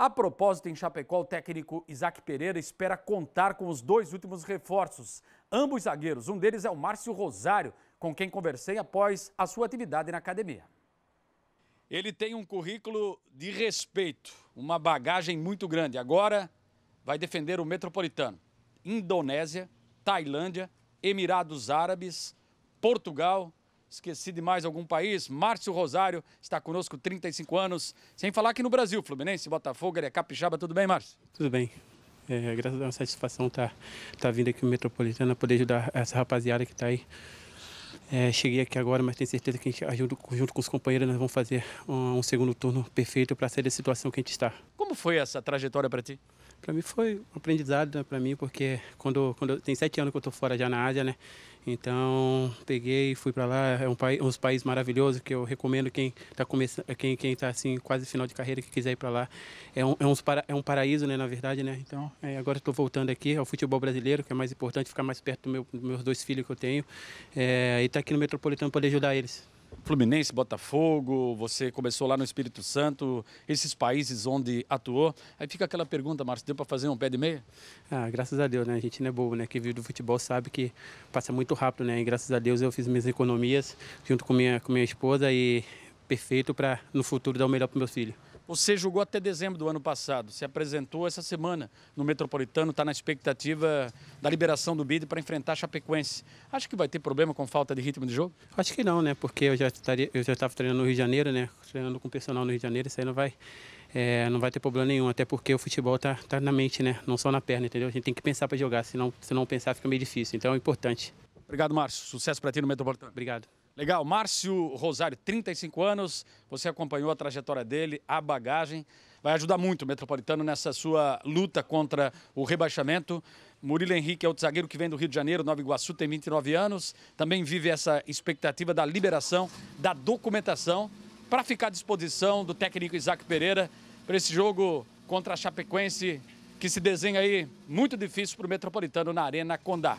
A propósito, em Chapecó, o técnico Isaac Pereira espera contar com os dois últimos reforços, ambos zagueiros. Um deles é o Márcio Rosário, com quem conversei após a sua atividade na academia. Ele tem um currículo de respeito, uma bagagem muito grande. Agora vai defender o Metropolitano. Indonésia, Tailândia, Emirados Árabes, Portugal, esqueci de mais algum país. Márcio Rosário está conosco, 35 anos. Sem falar que no Brasil, Fluminense, Botafogo, é Capixaba. Tudo bem, Márcio? Tudo bem. É, graças a uma satisfação estar tá, tá vindo aqui no Metropolitana, poder ajudar essa rapaziada que está aí. É, cheguei aqui agora, mas tenho certeza que a gente, junto, junto com os companheiros, nós vamos fazer um, um segundo turno perfeito para sair da situação que a gente está. Como foi essa trajetória para ti? Para mim foi um aprendizado, né, para mim, porque quando, quando tem sete anos que eu estou fora já na Ásia, né? Então, peguei e fui para lá. É um país, uns países maravilhosos que eu recomendo quem está começando, quem quem está assim quase final de carreira que quiser ir para lá. É um, é, um para, é um paraíso, né, na verdade, né? Então, é, agora estou voltando aqui ao futebol brasileiro, que é mais importante, ficar mais perto do meu, dos meus dois filhos que eu tenho, é, e estar tá aqui no Metropolitano poder ajudar eles. Fluminense, Botafogo, você começou lá no Espírito Santo, esses países onde atuou. Aí fica aquela pergunta, Márcio, deu para fazer um pé de meia? Ah, graças a Deus, né? A gente não é bobo, né? Que vive do futebol sabe que passa muito rápido, né? E graças a Deus eu fiz minhas economias junto com minha, com minha esposa e perfeito para no futuro dar o melhor para o meu filho. Você jogou até dezembro do ano passado, se apresentou essa semana no Metropolitano, está na expectativa da liberação do bid para enfrentar a Chapecoense. Acho que vai ter problema com falta de ritmo de jogo? Acho que não, né? Porque eu já estaria, eu já estava treinando no Rio de Janeiro, né? Treinando com o personal no Rio de Janeiro, isso aí não vai, é, não vai ter problema nenhum, até porque o futebol está tá na mente, né? Não só na perna, entendeu? A gente tem que pensar para jogar, senão, se não pensar fica meio difícil. Então é importante. Obrigado, Márcio. Sucesso para ti no Metropolitano. Obrigado. Legal, Márcio Rosário, 35 anos, você acompanhou a trajetória dele, a bagagem. Vai ajudar muito o Metropolitano nessa sua luta contra o rebaixamento. Murilo Henrique é outro zagueiro que vem do Rio de Janeiro, Nova Iguaçu, tem 29 anos. Também vive essa expectativa da liberação, da documentação, para ficar à disposição do técnico Isaac Pereira para esse jogo contra a Chapecoense, que se desenha aí muito difícil para o Metropolitano na Arena Condá.